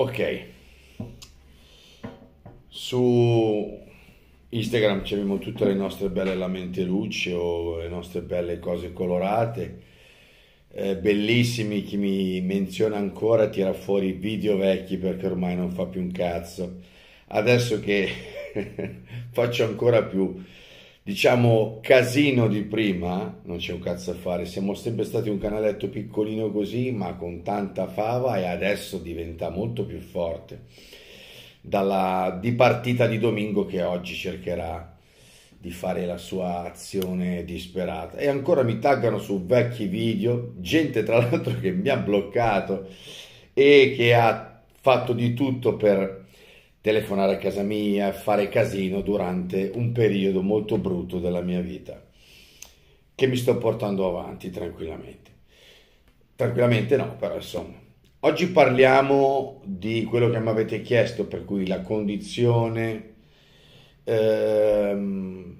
Ok, su Instagram ci abbiamo tutte le nostre belle lamentelucce o le nostre belle cose colorate. Eh, bellissimi, chi mi menziona ancora tira fuori video vecchi perché ormai non fa più un cazzo. Adesso che faccio ancora più diciamo, casino di prima, non c'è un cazzo a fare, siamo sempre stati un canaletto piccolino così, ma con tanta fava e adesso diventa molto più forte. Dalla dipartita di Domingo che oggi cercherà di fare la sua azione disperata. E ancora mi taggano su vecchi video, gente tra l'altro che mi ha bloccato e che ha fatto di tutto per telefonare a casa mia, fare casino durante un periodo molto brutto della mia vita, che mi sto portando avanti tranquillamente. Tranquillamente no, però insomma. Oggi parliamo di quello che mi avete chiesto, per cui la condizione, ehm,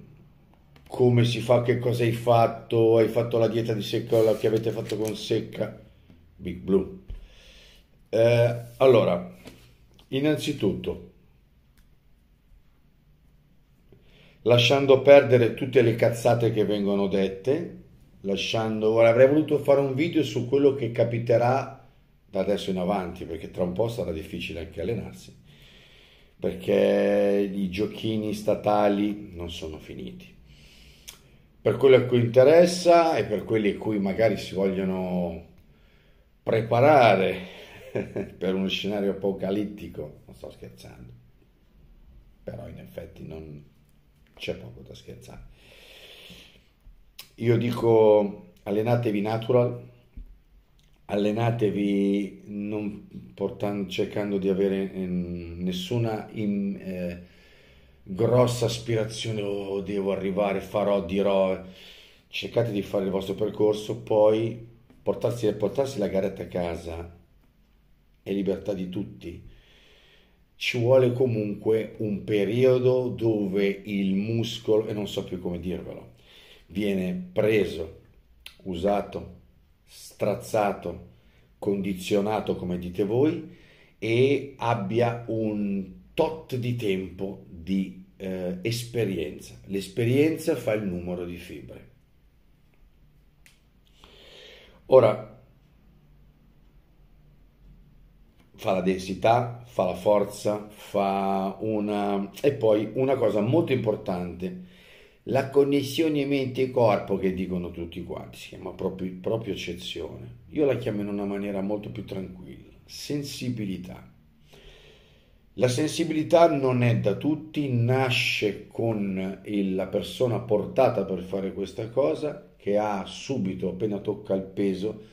come si fa, che cosa hai fatto, hai fatto la dieta di secca, la che avete fatto con secca, Big Blue. Eh, allora, Innanzitutto, lasciando perdere tutte le cazzate che vengono dette, lasciando... Ora avrei voluto fare un video su quello che capiterà da adesso in avanti, perché tra un po' sarà difficile anche allenarsi, perché i giochini statali non sono finiti. Per quello a cui interessa e per quelli a cui magari si vogliono preparare per uno scenario apocalittico, non sto scherzando, però in effetti non c'è poco da scherzare. Io dico allenatevi natural, allenatevi non portando, cercando di avere ehm, nessuna in, eh, grossa aspirazione, oh, devo arrivare, farò, dirò, eh. cercate di fare il vostro percorso, poi portarsi, portarsi la garetta a casa e libertà di tutti, ci vuole comunque un periodo dove il muscolo, e non so più come dirvelo, viene preso, usato, strazzato, condizionato come dite voi e abbia un tot di tempo di eh, esperienza. L'esperienza fa il numero di fibre. Ora, fa la densità, fa la forza, fa una... E poi una cosa molto importante, la connessione mente-corpo che dicono tutti quanti, si chiama proprio, proprio eccezione. Io la chiamo in una maniera molto più tranquilla, sensibilità. La sensibilità non è da tutti, nasce con il, la persona portata per fare questa cosa, che ha subito, appena tocca il peso,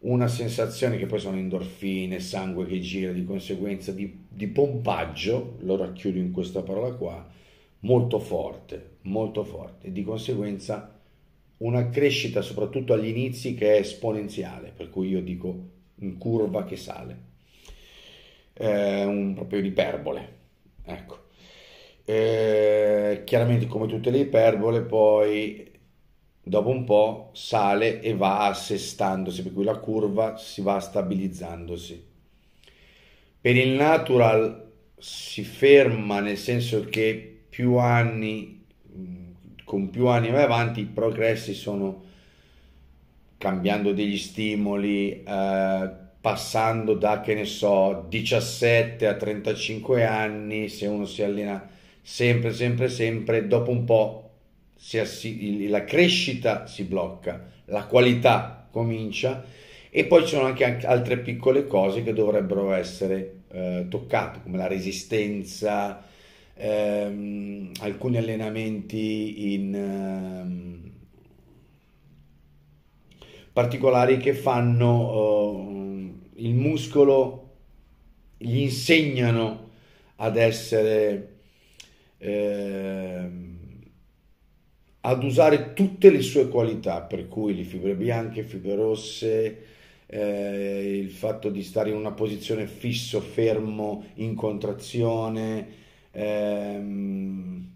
una sensazione che poi sono endorfine, sangue che gira, di conseguenza di, di pompaggio, lo racchiudo in questa parola qua, molto forte, molto forte, e di conseguenza una crescita soprattutto agli inizi che è esponenziale, per cui io dico in curva che sale, eh, un proprio iperbole, ecco. Eh, chiaramente come tutte le iperbole poi dopo un po' sale e va assestandosi, per cui la curva si va stabilizzandosi. Per il natural si ferma nel senso che più anni, con più anni vai avanti, i progressi sono cambiando degli stimoli, eh, passando da, che ne so, 17 a 35 anni, se uno si allena sempre, sempre, sempre, dopo un po' si, la crescita si blocca, la qualità comincia e poi ci sono anche altre piccole cose che dovrebbero essere eh, toccate, come la resistenza, ehm, alcuni allenamenti in, ehm, particolari che fanno eh, il muscolo, gli insegnano ad essere... Ehm, ad usare tutte le sue qualità, per cui le fibre bianche, fibre rosse, eh, il fatto di stare in una posizione fisso, fermo, in contrazione. Ehm,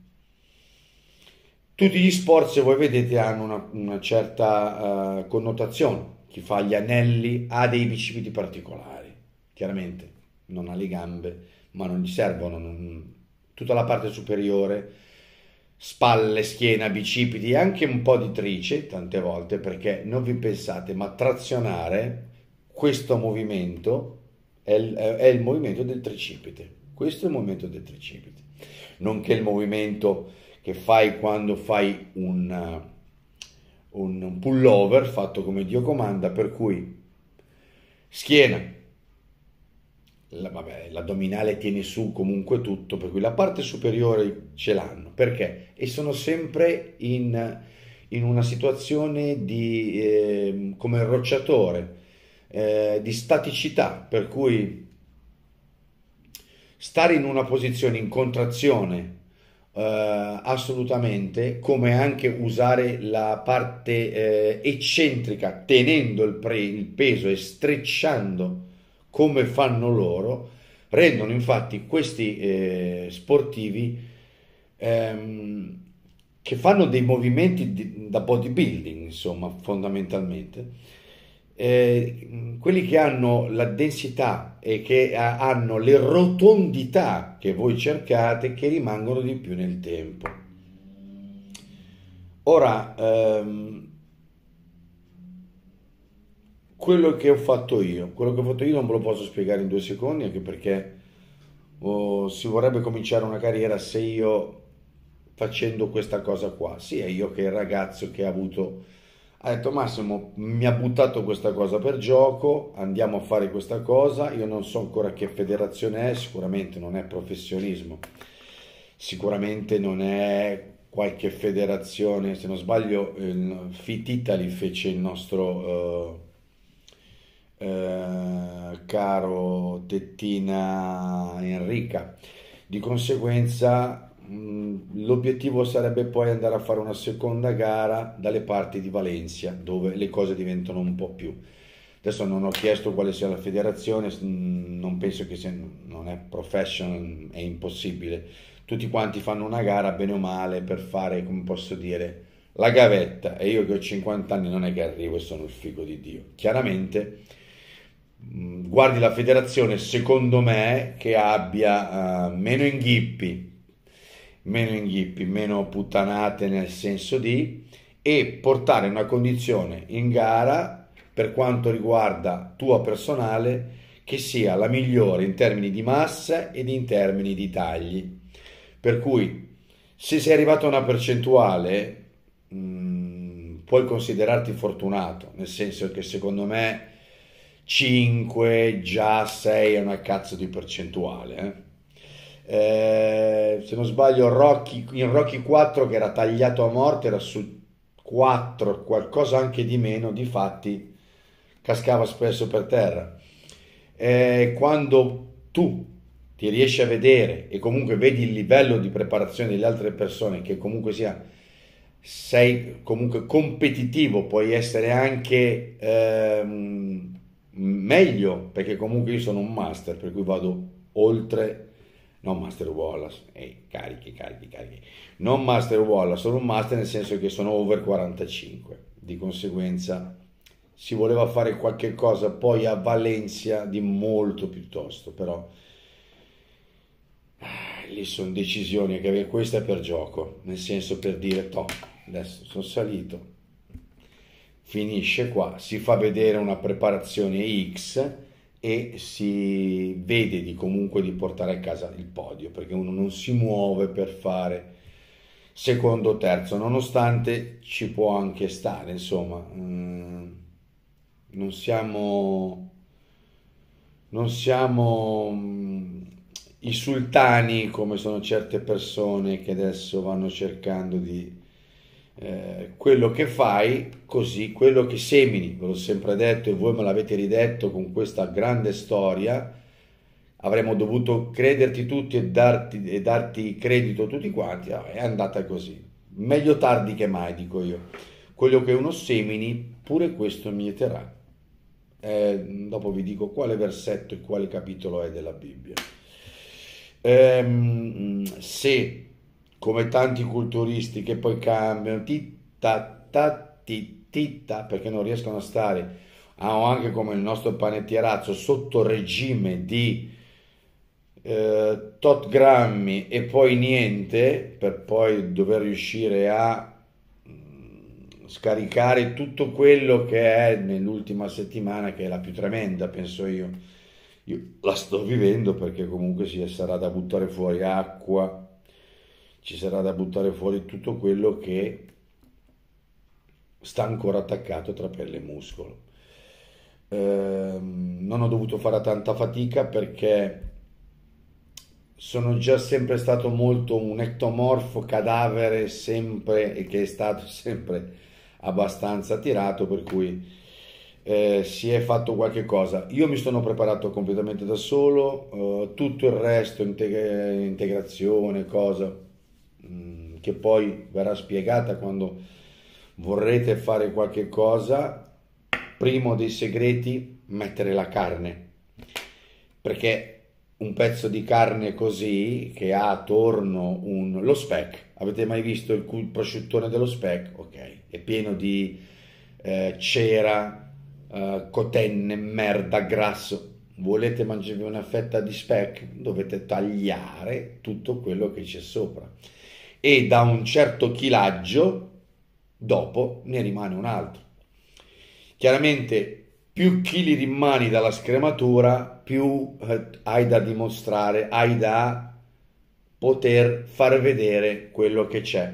tutti gli sport, se voi vedete, hanno una, una certa uh, connotazione. Chi fa gli anelli ha dei bicipiti particolari, chiaramente non ha le gambe, ma non gli servono. Non... tutta la parte superiore spalle, schiena, bicipiti e anche un po' di trice tante volte perché non vi pensate, ma trazionare questo movimento è il, è il movimento del tricipite. Questo è il movimento del tricipite, nonché il movimento che fai quando fai un, un pullover fatto come Dio comanda, per cui schiena, la, vabbè, l'addominale tiene su comunque tutto, per cui la parte superiore ce l'hanno, perché? E sono sempre in, in una situazione di, eh, come il rocciatore, eh, di staticità, per cui stare in una posizione in contrazione eh, assolutamente, come anche usare la parte eh, eccentrica tenendo il, pre, il peso e strecciando come fanno loro, rendono infatti questi eh, sportivi ehm, che fanno dei movimenti di, da bodybuilding, insomma, fondamentalmente, eh, quelli che hanno la densità e che ha, eh, hanno le rotondità che voi cercate, che rimangono di più nel tempo. Ora, ehm, quello che ho fatto io, quello che ho fatto io non ve lo posso spiegare in due secondi, anche perché oh, si vorrebbe cominciare una carriera se io facendo questa cosa qua, sia io che il ragazzo che ha avuto, ha detto Massimo mi ha buttato questa cosa per gioco, andiamo a fare questa cosa, io non so ancora che federazione è, sicuramente non è professionismo, sicuramente non è qualche federazione, se non sbaglio eh, Fit Italy fece il nostro... Uh, eh, caro Tettina Enrica. Di conseguenza mm, l'obiettivo sarebbe poi andare a fare una seconda gara dalle parti di Valencia dove le cose diventano un po' più adesso non ho chiesto quale sia la federazione mm, non penso che sia non è professional è impossibile tutti quanti fanno una gara bene o male per fare come posso dire la gavetta e io che ho 50 anni non è che arrivo e sono il figo di Dio chiaramente guardi la federazione, secondo me, che abbia uh, meno inghippi, meno inghippi, meno puttanate nel senso di e portare una condizione in gara per quanto riguarda tua personale che sia la migliore in termini di massa ed in termini di tagli. Per cui se sei arrivato a una percentuale mh, puoi considerarti fortunato, nel senso che secondo me 5, già 6 è una cazzo di percentuale. Eh? Eh, se non sbaglio, Rocky, in Rocky 4 che era tagliato a morte era su 4, qualcosa anche di meno, difatti cascava spesso per terra. Eh, quando tu ti riesci a vedere e comunque vedi il livello di preparazione delle altre persone, che comunque sia sei comunque competitivo, puoi essere anche ehm, meglio, perché comunque io sono un master, per cui vado oltre, non master Wallace, eh, carichi, carichi, carichi, non master Wallace, sono un master nel senso che sono over 45, di conseguenza si voleva fare qualche cosa poi a Valencia di molto piuttosto, però ah, lì sono decisioni che questa è per gioco, nel senso per dire, toh, adesso sono salito, finisce qua, si fa vedere una preparazione X e si vede di comunque di portare a casa il podio perché uno non si muove per fare secondo o terzo nonostante ci può anche stare insomma mm, non siamo non siamo mm, i sultani come sono certe persone che adesso vanno cercando di eh, quello che fai, così quello che semini, ve l'ho sempre detto e voi me l'avete ridetto con questa grande storia, avremmo dovuto crederti tutti e darti, e darti credito tutti quanti, ah, è andata così. Meglio tardi che mai, dico io. Quello che uno semini, pure questo mieterà. Eh, dopo vi dico quale versetto e quale capitolo è della Bibbia. Eh, se come tanti culturisti che poi cambiano, titta, ta, titta, perché non riescono a stare, ah, o anche come il nostro panettierazzo, sotto regime di eh, tot grammi e poi niente, per poi dover riuscire a mm, scaricare tutto quello che è nell'ultima settimana, che è la più tremenda, penso io. Io la sto vivendo perché comunque si sarà da buttare fuori acqua, ci sarà da buttare fuori tutto quello che sta ancora attaccato tra pelle e muscolo. Eh, non ho dovuto fare tanta fatica perché sono già sempre stato molto un ectomorfo cadavere sempre e che è stato sempre abbastanza tirato per cui eh, si è fatto qualche cosa. Io mi sono preparato completamente da solo, eh, tutto il resto, integ- integrazione, cosa, che poi verrà spiegata quando vorrete fare qualche cosa, primo dei segreti, mettere la carne. Perché un pezzo di carne così che ha attorno un, lo spec. Avete mai visto il, il prosciuttone dello spec? Ok, è pieno di eh, cera, eh, cotenne, merda, grasso. Volete mangiare una fetta di spec? Dovete tagliare tutto quello che c'è sopra e da un certo chilaggio dopo ne rimane un altro. Chiaramente più chili rimani dalla scrematura, più eh, hai da dimostrare, hai da poter far vedere quello che c'è.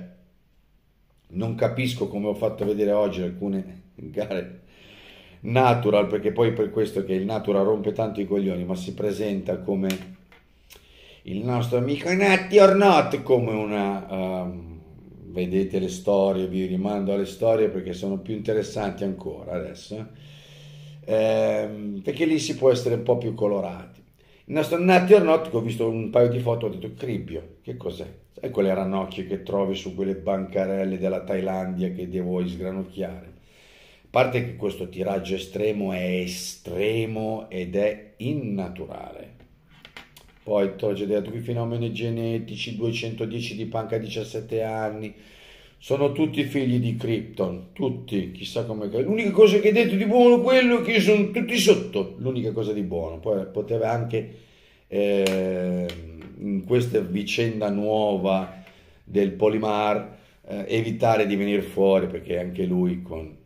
Non capisco come ho fatto vedere oggi alcune gare natural, perché poi per questo che il natural rompe tanto i coglioni, ma si presenta come il nostro amico Natti or come una... Um, vedete le storie, vi rimando alle storie perché sono più interessanti ancora adesso, ehm, perché lì si può essere un po' più colorati. Il nostro Natti Arnott, che ho visto un paio di foto, ho detto cribbio, che cos'è? Sai quelle ranocchie che trovi su quelle bancarelle della Thailandia che devo sgranocchiare? A parte che questo tiraggio estremo è estremo ed è innaturale poi Torge detto qui fenomeni genetici, 210 di panca a 17 anni, sono tutti figli di Krypton, tutti, chissà come... L'unica cosa che hai detto di buono è quello che sono tutti sotto, l'unica cosa di buono, poi poteva anche eh, in questa vicenda nuova del Polimar eh, evitare di venire fuori perché anche lui con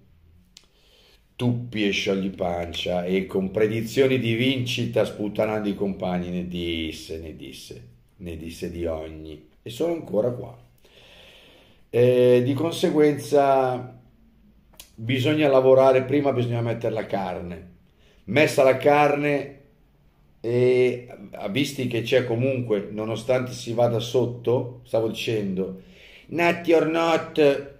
tuppi e sciogli pancia e con predizioni di vincita sputtanando i compagni ne disse, ne disse, ne disse di ogni e sono ancora qua. E di conseguenza bisogna lavorare, prima bisogna mettere la carne. Messa la carne e visti che c'è comunque, nonostante si vada sotto, stavo dicendo, not your not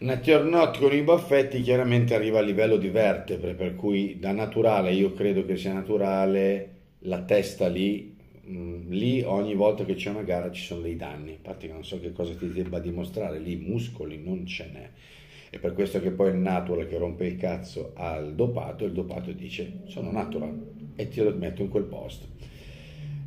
Naturnotti con i baffetti chiaramente arriva a livello di vertebre, per cui da naturale io credo che sia naturale la testa lì, mh, mm, lì ogni volta che c'è una gara ci sono dei danni, infatti non so che cosa ti debba dimostrare, lì muscoli non ce n'è. è per questo che poi è il natural che rompe il cazzo al dopato, e il dopato dice sono natural e ti lo metto in quel posto.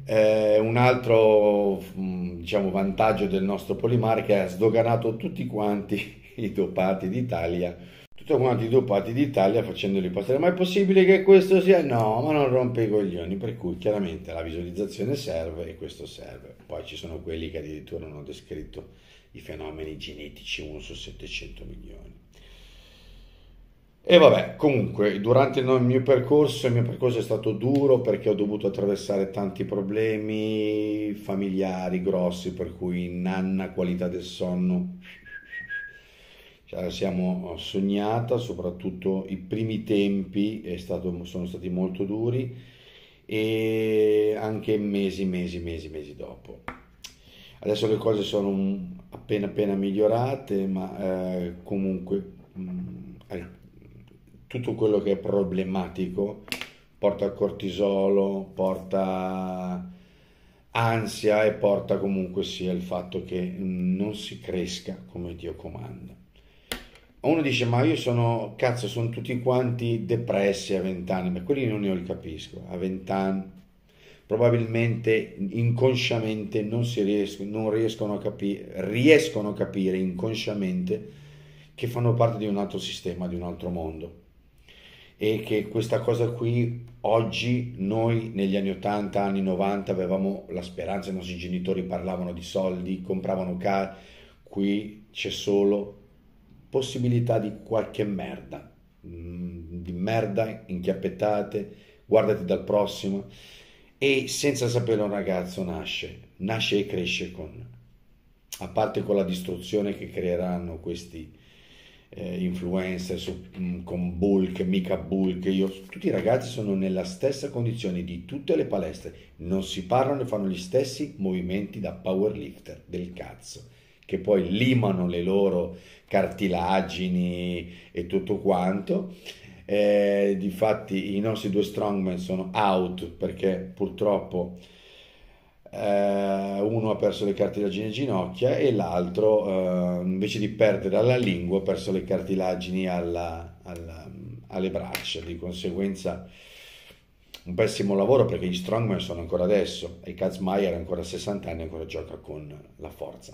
Eh, un altro mm, diciamo, vantaggio del nostro Polimar che ha sdoganato tutti quanti i dopati d'Italia, tutto quanto i dopati d'Italia facendoli passare. Ma è possibile che questo sia? No, ma non rompe i coglioni, per cui chiaramente la visualizzazione serve e questo serve. Poi ci sono quelli che addirittura hanno descritto i fenomeni genetici, uno su 700 milioni. E vabbè, comunque, durante il mio percorso, il mio percorso è stato duro perché ho dovuto attraversare tanti problemi familiari grossi, per cui nanna, qualità del sonno, la cioè, siamo sognata, soprattutto i primi tempi stato, sono stati molto duri e anche mesi, mesi, mesi, mesi dopo. Adesso le cose sono appena appena migliorate, ma eh, comunque mh, mm, tutto quello che è problematico porta a cortisolo, porta ansia e porta comunque sia il fatto che non si cresca come Dio comanda uno dice ma io sono cazzo sono tutti quanti depressi a vent'anni ma quelli non io li capisco a vent'anni probabilmente inconsciamente non, riescono, non riescono, a capire riescono a capire inconsciamente che fanno parte di un altro sistema di un altro mondo e che questa cosa qui oggi noi negli anni 80 anni 90 avevamo la speranza i nostri genitori parlavano di soldi compravano cari qui c'è solo possibilità di qualche merda, mm, di merda inchiappettate, guardati dal prossimo e senza saperlo un ragazzo nasce, nasce e cresce con, a parte con la distruzione che creeranno questi eh, influencer su, mm, con Bulk, mica Bulk, io, tutti i ragazzi sono nella stessa condizione di tutte le palestre, non si parlano e fanno gli stessi movimenti da powerlifter, del cazzo che poi limano le loro cartilagini e tutto quanto. Eh, difatti i nostri due strongman sono out perché purtroppo eh, uno ha perso le cartilagini alle ginocchia e l'altro eh, invece di perdere alla lingua ha perso le cartilagini alla, alla, alle braccia. Di conseguenza un pessimo lavoro perché gli strongman sono ancora adesso e Katzmeier ancora a 60 anni ancora gioca con la forza.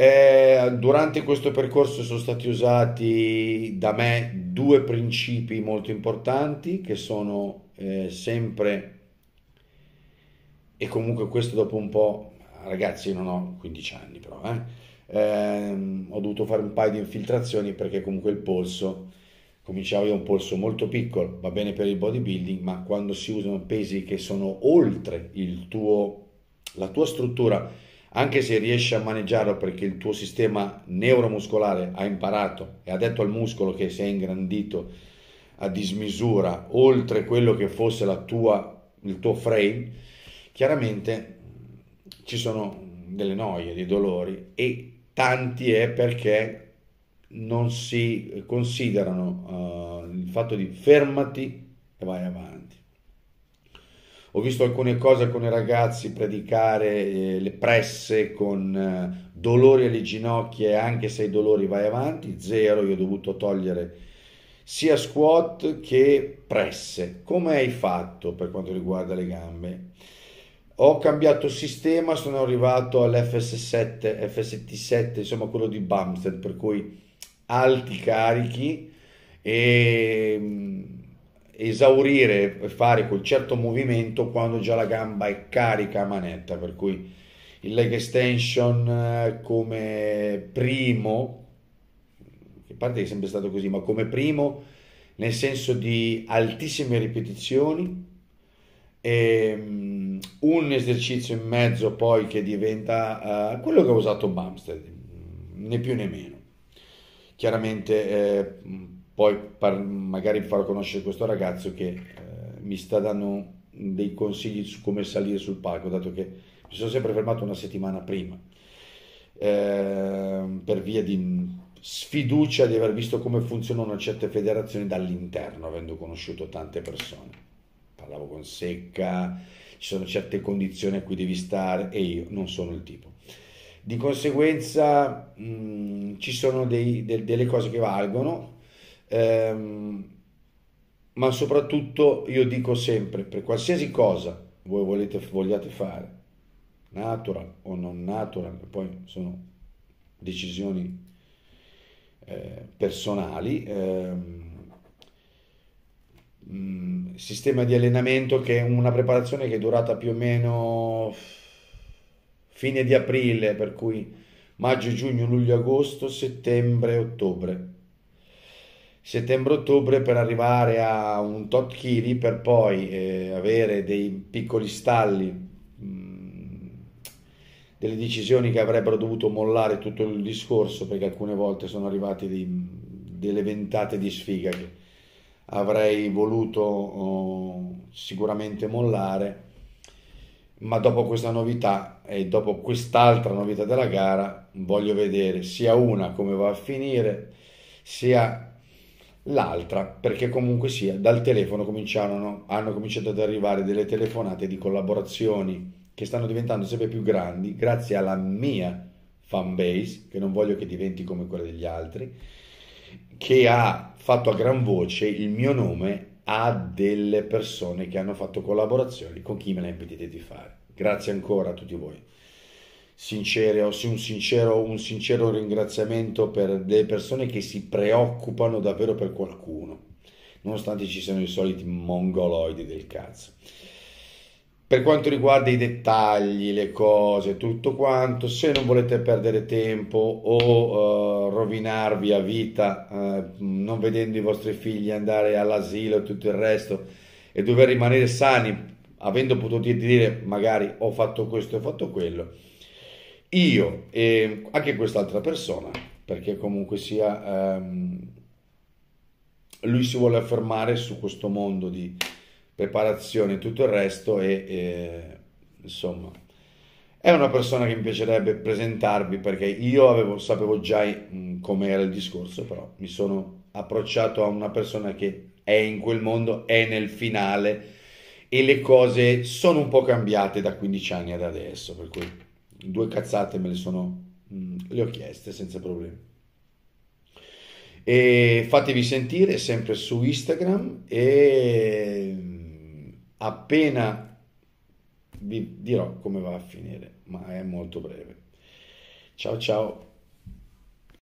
Eh, durante questo percorso sono stati usati da me due principi molto importanti che sono eh, sempre, e comunque questo dopo un po', ragazzi, non ho 15 anni però, eh, ehm, ho dovuto fare un paio di infiltrazioni perché comunque il polso, cominciavo io un polso molto piccolo, va bene per il bodybuilding, ma quando si usano pesi che sono oltre tuo, la tua struttura, anche se riesci a maneggiarlo perché il tuo sistema neuromuscolare ha imparato e ha detto al muscolo che si è ingrandito a dismisura oltre quello che fosse tua, il tuo frame, chiaramente ci sono delle noie, dei dolori e tanti è perché non si considerano uh, il fatto di fermati e vai avanti ho visto alcune cose con i ragazzi predicare eh, le presse con eh, dolori alle ginocchia anche se i dolori vai avanti, zero, io ho dovuto togliere sia squat che presse. Come hai fatto per quanto riguarda le gambe? Ho cambiato sistema, sono arrivato all'FS7, FST7, insomma quello di Bumstead, per cui alti carichi e mm, esaurire e fare quel certo movimento quando già la gamba è carica a manetta, per cui il leg extension eh, come primo, che parte è sempre stato così, ma come primo nel senso di altissime ripetizioni, e ehm, un esercizio in mezzo poi che diventa uh, quello che ha usato Bumstead, né più né meno. Chiaramente eh, poi par- magari farò conoscere questo ragazzo che eh, mi sta dando dei consigli su come salire sul palco, dato che mi sono sempre fermato una settimana prima, eh, per via di sfiducia di aver visto come funzionano certe federazioni dall'interno, avendo conosciuto tante persone. Parlavo con Secca, ci sono certe condizioni a cui devi stare e io non sono il tipo. Di conseguenza mh, mm, ci sono dei, de, delle cose che valgono, ehm, ma soprattutto io dico sempre, per qualsiasi cosa voi volete, vogliate fare, natural o non natural, poi sono decisioni eh, personali, ehm, mm, sistema di allenamento che è una preparazione che è durata più o meno fine di aprile, per cui maggio, giugno, luglio, agosto, settembre, ottobre settembre-ottobre per arrivare a un tot chili per poi eh, avere dei piccoli stalli, mh, mm, delle decisioni che avrebbero dovuto mollare tutto il discorso perché alcune volte sono arrivate delle ventate di sfiga che avrei voluto oh, sicuramente mollare, ma dopo questa novità e dopo quest'altra novità della gara voglio vedere sia una come va a finire, sia l'altra perché comunque sia dal telefono cominciarono, hanno cominciato ad arrivare delle telefonate di collaborazioni che stanno diventando sempre più grandi grazie alla mia fan base che non voglio che diventi come quella degli altri che ha fatto a gran voce il mio nome a delle persone che hanno fatto collaborazioni con chi me l'ha impedito di fare grazie ancora a tutti voi sincero, un sincero, un sincero ringraziamento per delle persone che si preoccupano davvero per qualcuno, nonostante ci siano i soliti mongoloidi del cazzo. Per quanto riguarda i dettagli, le cose, tutto quanto, se non volete perdere tempo o uh, rovinarvi a vita uh, non vedendo i vostri figli andare all'asilo e tutto il resto e dover rimanere sani, avendo potuto dire magari ho fatto questo e ho fatto quello, io e anche quest'altra persona, perché comunque sia ehm, lui si vuole affermare su questo mondo di preparazione e tutto il resto e, e insomma è una persona che mi piacerebbe presentarvi perché io avevo, sapevo già com'era il discorso, però mi sono approcciato a una persona che è in quel mondo, è nel finale e le cose sono un po' cambiate da 15 anni ad adesso, per cui due cazzate me le sono, mm, le ho chieste senza problemi. E fatevi sentire sempre su Instagram e mm, appena vi dirò come va a finire, ma è molto breve. Ciao ciao.